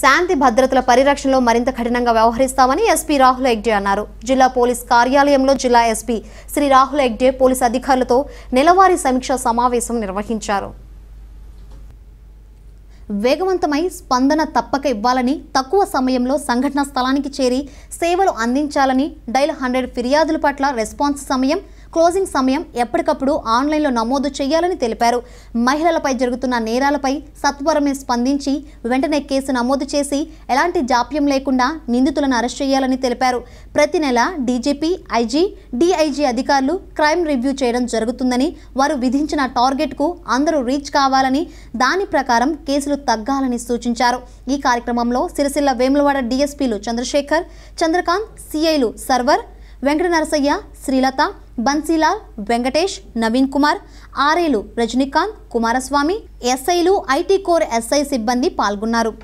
శాంతి భద్రతల పరిరక్షణలో మరింత కఠినంగా వ్యవహరిస్తామని ఎస్పీ రాహుల్ ఎగ్డే అన్నారు జిల్లా పోలీస్ కార్యాలయంలో జిల్లా ఎస్పీ శ్రీ రాహుల్ ఎగ్డే పోలీస్ అధికారులతో నెలవారీ సమీక్షా సమావేశం నిర్వహించారు వేగవంతమై స్పందన తప్పక ఇవ్వాలని తక్కువ సమయంలో సంఘటన స్థలానికి చేరి సేవలు అందించాలని డైల్ హండ్రెడ్ ఫిర్యాదుల పట్ల రెస్పాన్స్ సమయం క్లోజింగ్ సమయం ఎప్పటికప్పుడు ఆన్లైన్లో నమోదు చేయాలని తెలిపారు మహిళలపై జరుగుతున్న నేరాలపై సత్వరమే స్పందించి వెంటనే కేసు నమోదు చేసి ఎలాంటి జాప్యం లేకుండా నిందితులను అరెస్ట్ చేయాలని తెలిపారు ప్రతి నెల డీజీపీ ఐజీ డిఐజీ అధికారులు క్రైమ్ రివ్యూ చేయడం జరుగుతుందని వారు విధించిన టార్గెట్కు అందరూ రీచ్ కావాలని దాని ప్రకారం కేసులు తగ్గాలని సూచించారు ఈ కార్యక్రమంలో సిరిసిల్ల వేములవాడ డీఎస్పీలు చంద్రశేఖర్ చంద్రకాంత్ సిఐలు సర్వర్ వెంకట నరసయ్య శ్రీలత బన్సీలాల్ వెంకటేష్ నవీన్ కుమార్ ఆర్ఏలు రజనీకాంత్ కుమారస్వామి ఎస్ఐలు ఐటీ కోర్ ఎస్ఐ సిబ్బంది పాల్గొన్నారు